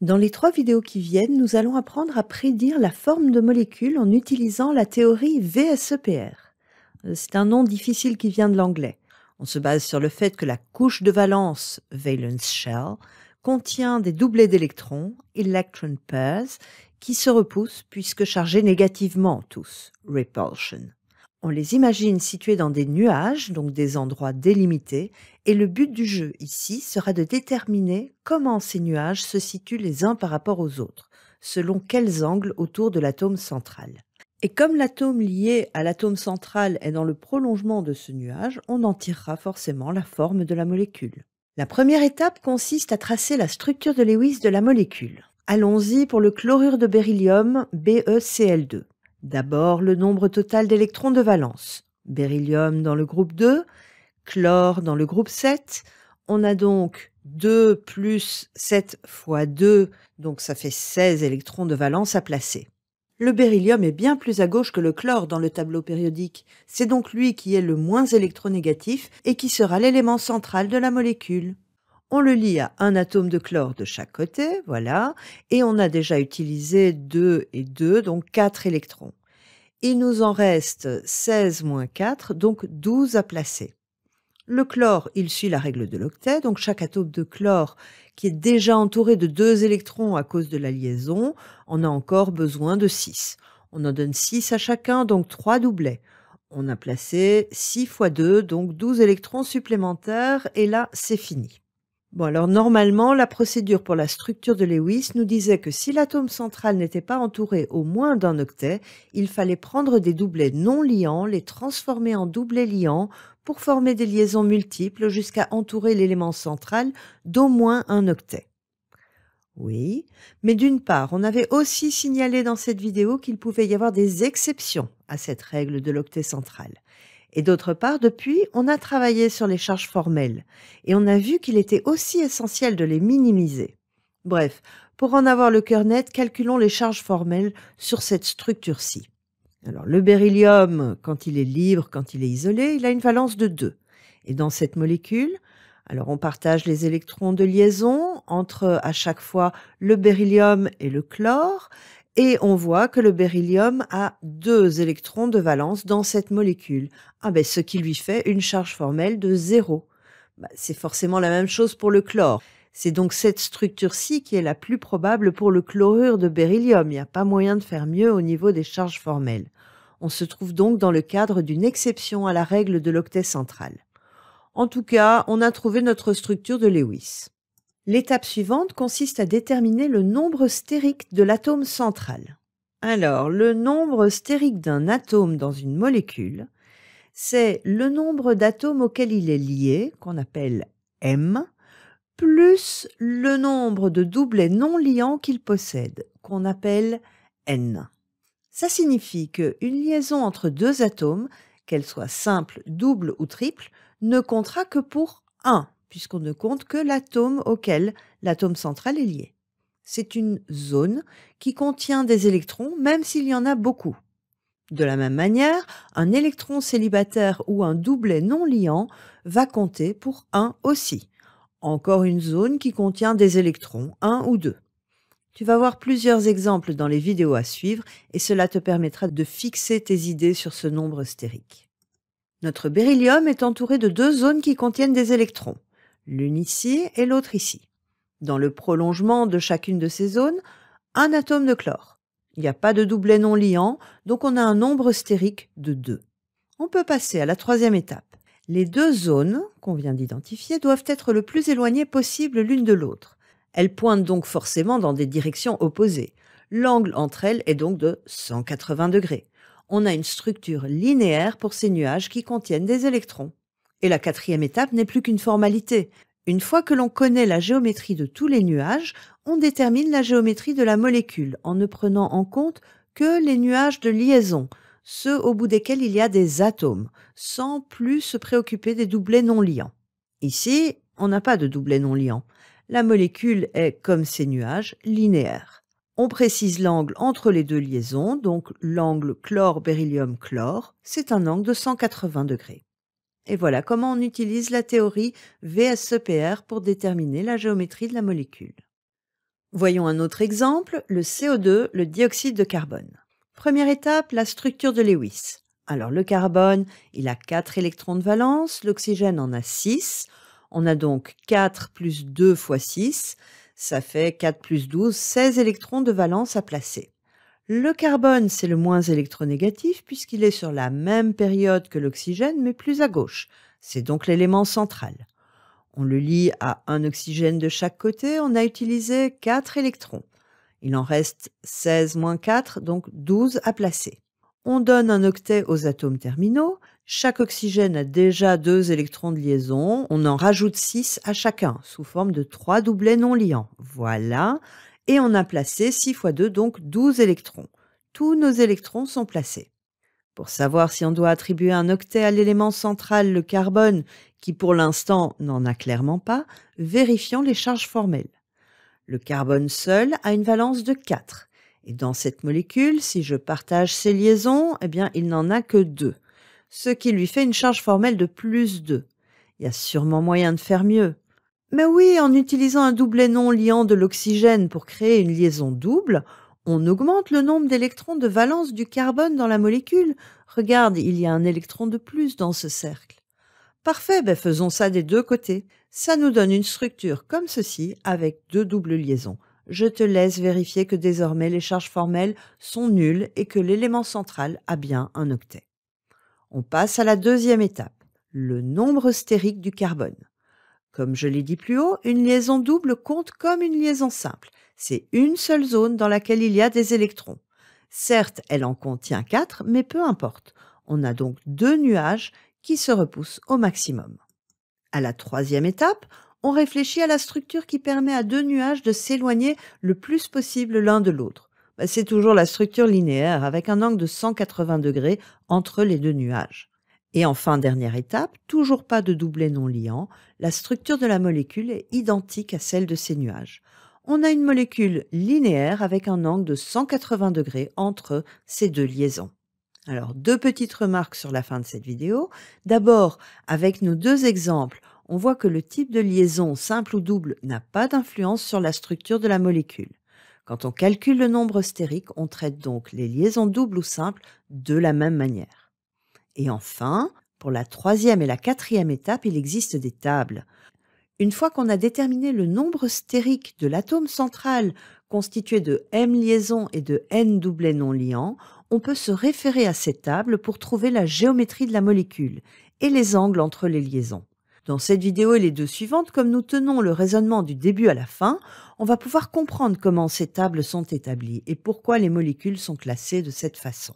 Dans les trois vidéos qui viennent, nous allons apprendre à prédire la forme de molécules en utilisant la théorie VSEPR. C'est un nom difficile qui vient de l'anglais. On se base sur le fait que la couche de valence, valence shell, contient des doublets d'électrons, electron pairs, qui se repoussent puisque chargés négativement tous, repulsion. On les imagine situés dans des nuages, donc des endroits délimités, et le but du jeu ici sera de déterminer comment ces nuages se situent les uns par rapport aux autres, selon quels angles autour de l'atome central. Et comme l'atome lié à l'atome central est dans le prolongement de ce nuage, on en tirera forcément la forme de la molécule. La première étape consiste à tracer la structure de Lewis de la molécule. Allons-y pour le chlorure de beryllium BeCl2. D'abord, le nombre total d'électrons de valence. Beryllium dans le groupe 2, chlore dans le groupe 7. On a donc 2 plus 7 fois 2, donc ça fait 16 électrons de valence à placer. Le beryllium est bien plus à gauche que le chlore dans le tableau périodique. C'est donc lui qui est le moins électronégatif et qui sera l'élément central de la molécule. On le lie à un atome de chlore de chaque côté, voilà, et on a déjà utilisé 2 et 2, donc 4 électrons. Il nous en reste 16 moins 4, donc 12 à placer. Le chlore, il suit la règle de l'octet, donc chaque atome de chlore qui est déjà entouré de 2 électrons à cause de la liaison, en a encore besoin de 6. On en donne 6 à chacun, donc 3 doublets. On a placé 6 fois 2, donc 12 électrons supplémentaires, et là, c'est fini. Bon, alors normalement, la procédure pour la structure de Lewis nous disait que si l'atome central n'était pas entouré au moins d'un octet, il fallait prendre des doublets non liants, les transformer en doublets liants pour former des liaisons multiples jusqu'à entourer l'élément central d'au moins un octet. Oui, mais d'une part, on avait aussi signalé dans cette vidéo qu'il pouvait y avoir des exceptions à cette règle de l'octet central. Et d'autre part, depuis, on a travaillé sur les charges formelles et on a vu qu'il était aussi essentiel de les minimiser. Bref, pour en avoir le cœur net, calculons les charges formelles sur cette structure-ci. Alors, le beryllium, quand il est libre, quand il est isolé, il a une valence de 2. Et dans cette molécule, alors on partage les électrons de liaison entre à chaque fois le beryllium et le chlore, et on voit que le beryllium a deux électrons de valence dans cette molécule, ah ben, ce qui lui fait une charge formelle de zéro. Bah, c'est forcément la même chose pour le chlore. C'est donc cette structure-ci qui est la plus probable pour le chlorure de beryllium. Il n'y a pas moyen de faire mieux au niveau des charges formelles. On se trouve donc dans le cadre d'une exception à la règle de l'octet central. En tout cas, on a trouvé notre structure de Lewis. L'étape suivante consiste à déterminer le nombre stérique de l'atome central. Alors, le nombre stérique d'un atome dans une molécule, c'est le nombre d'atomes auxquels il est lié, qu'on appelle M, plus le nombre de doublets non liants qu'il possède, qu'on appelle N. Ça signifie qu'une liaison entre deux atomes, qu'elle soit simple, double ou triple, ne comptera que pour 1 puisqu'on ne compte que l'atome auquel l'atome central est lié. C'est une zone qui contient des électrons, même s'il y en a beaucoup. De la même manière, un électron célibataire ou un doublet non liant va compter pour un aussi. Encore une zone qui contient des électrons, un ou deux. Tu vas voir plusieurs exemples dans les vidéos à suivre et cela te permettra de fixer tes idées sur ce nombre stérique. Notre beryllium est entouré de deux zones qui contiennent des électrons l'une ici et l'autre ici. Dans le prolongement de chacune de ces zones, un atome de chlore. Il n'y a pas de doublet non liant, donc on a un nombre stérique de 2. On peut passer à la troisième étape. Les deux zones qu'on vient d'identifier doivent être le plus éloignées possible l'une de l'autre. Elles pointent donc forcément dans des directions opposées. L'angle entre elles est donc de 180 degrés. On a une structure linéaire pour ces nuages qui contiennent des électrons. Et la quatrième étape n'est plus qu'une formalité. Une fois que l'on connaît la géométrie de tous les nuages, on détermine la géométrie de la molécule en ne prenant en compte que les nuages de liaison, ceux au bout desquels il y a des atomes, sans plus se préoccuper des doublets non liants. Ici, on n'a pas de doublets non liant. La molécule est, comme ces nuages, linéaire. On précise l'angle entre les deux liaisons, donc l'angle chlore-beryllium-chlore, c'est un angle de 180 degrés. Et voilà comment on utilise la théorie VSEPR pour déterminer la géométrie de la molécule. Voyons un autre exemple, le CO2, le dioxyde de carbone. Première étape, la structure de Lewis. Alors le carbone, il a 4 électrons de valence, l'oxygène en a 6. On a donc 4 plus 2 fois 6, ça fait 4 plus 12, 16 électrons de valence à placer. Le carbone, c'est le moins électronégatif puisqu'il est sur la même période que l'oxygène, mais plus à gauche. C'est donc l'élément central. On le lie à un oxygène de chaque côté, on a utilisé 4 électrons. Il en reste 16 moins 4, donc 12 à placer. On donne un octet aux atomes terminaux. Chaque oxygène a déjà deux électrons de liaison. On en rajoute 6 à chacun, sous forme de trois doublets non liants. Voilà, et on a placé 6 fois 2, donc 12 électrons. Tous nos électrons sont placés. Pour savoir si on doit attribuer un octet à l'élément central, le carbone, qui pour l'instant n'en a clairement pas, vérifions les charges formelles. Le carbone seul a une valence de 4. Et dans cette molécule, si je partage ses liaisons, eh bien, il n'en a que 2. Ce qui lui fait une charge formelle de plus 2. Il y a sûrement moyen de faire mieux. Mais oui, en utilisant un doublet non liant de l'oxygène pour créer une liaison double, on augmente le nombre d'électrons de valence du carbone dans la molécule. Regarde, il y a un électron de plus dans ce cercle. Parfait, ben faisons ça des deux côtés. Ça nous donne une structure comme ceci avec deux doubles liaisons. Je te laisse vérifier que désormais les charges formelles sont nulles et que l'élément central a bien un octet. On passe à la deuxième étape, le nombre stérique du carbone. Comme je l'ai dit plus haut, une liaison double compte comme une liaison simple. C'est une seule zone dans laquelle il y a des électrons. Certes, elle en contient quatre, mais peu importe. On a donc deux nuages qui se repoussent au maximum. À la troisième étape, on réfléchit à la structure qui permet à deux nuages de s'éloigner le plus possible l'un de l'autre. Bah, c'est toujours la structure linéaire avec un angle de 180 degrés entre les deux nuages. Et enfin, dernière étape, toujours pas de doublet non liant, la structure de la molécule est identique à celle de ces nuages. On a une molécule linéaire avec un angle de 180 degrés entre ces deux liaisons. Alors, deux petites remarques sur la fin de cette vidéo. D'abord, avec nos deux exemples, on voit que le type de liaison simple ou double n'a pas d'influence sur la structure de la molécule. Quand on calcule le nombre stérique, on traite donc les liaisons doubles ou simples de la même manière. Et enfin, pour la troisième et la quatrième étape, il existe des tables. Une fois qu'on a déterminé le nombre stérique de l'atome central constitué de M liaisons et de N doublets non liants, on peut se référer à ces tables pour trouver la géométrie de la molécule et les angles entre les liaisons. Dans cette vidéo et les deux suivantes, comme nous tenons le raisonnement du début à la fin, on va pouvoir comprendre comment ces tables sont établies et pourquoi les molécules sont classées de cette façon.